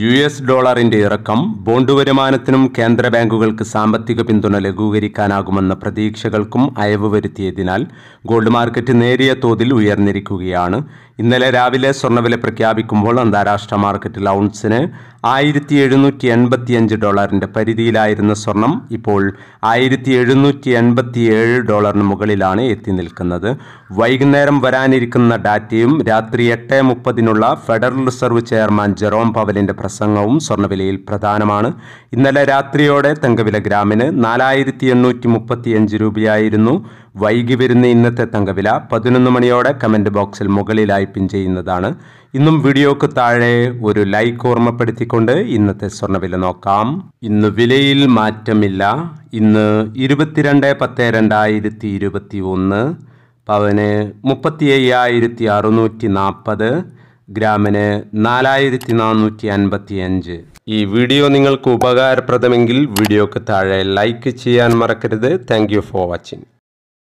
U S ഡോളറിന്റെ ഇറക്കം bond വരുമാനത്തിനും കേന്ദ്ര ബാങ്കുകൾക്ക് സാമ്പത്തിക പിന്തുണ ലഘൂകരിക്കാനാകുമെന്ന പ്രതീക്ഷകൾക്കും അയവ് വരുത്തിയതിനാൽ ഗോൾഡ് മാർക്കറ്റ് നേരിയ തോതിൽ ഉയർന്നിരിക്കുകയാണ് ഇന്നലെ രാവിലെ സ്വർണ്ണവില പ്രഖ്യാപിക്കുമ്പോൾ അന്താരാഷ്ട്ര മാർക്കറ്റിൽ ഔൺസിന് ആയിരത്തി എഴുന്നൂറ്റി അഞ്ച് ഡോളറിൻ്റെ പരിധിയിലായിരുന്ന സ്വർണം ഇപ്പോൾ ആയിരത്തി എഴുന്നൂറ്റി ഏഴ് ഡോളറിന് മുകളിലാണ് എത്തി നിൽക്കുന്നത് വൈകുന്നേരം വരാനിരിക്കുന്ന ഡാറ്റയും രാത്രി എട്ട് മുപ്പതിനുള്ള ഫെഡറൽ റിസർവ് ചെയർമാൻ ജെറോം പവലിൻ്റെ പ്രസംഗവും സ്വർണ്ണവിലയിൽ പ്രധാനമാണ് ഇന്നലെ രാത്രിയോടെ തങ്കവില ഗ്രാമിന് നാലായിരത്തി എണ്ണൂറ്റി രൂപയായിരുന്നു വൈകി വരുന്ന ഇന്നത്തെ തങ്കവില പതിനൊന്ന് മണിയോടെ കമൻറ്റ് ബോക്സിൽ മുകളിലായി പിൻ ചെയ്യുന്നതാണ് ഇന്നും വീഡിയോക്ക് താഴെ ഒരു ലൈക്ക് ഓർമ്മപ്പെടുത്തിക്കൊണ്ട് ഇന്നത്തെ സ്വർണ്ണവില നോക്കാം ഇന്ന് വിലയിൽ മാറ്റമില്ല ഇന്ന് ഇരുപത്തിരണ്ട് പത്ത് രണ്ടായിരത്തി ഇരുപത്തി ഒന്ന് പവന് മുപ്പത്തി അയ്യായിരത്തി അറുന്നൂറ്റി നാൽപ്പത് ഗ്രാമിന് നാലായിരത്തി നാനൂറ്റി അൻപത്തി അഞ്ച് ഈ വീഡിയോ നിങ്ങൾക്ക് ഉപകാരപ്രദമെങ്കിൽ വീഡിയോക്ക് താഴെ ലൈക്ക് ചെയ്യാൻ മറക്കരുത് താങ്ക് ഫോർ വാച്ചിങ്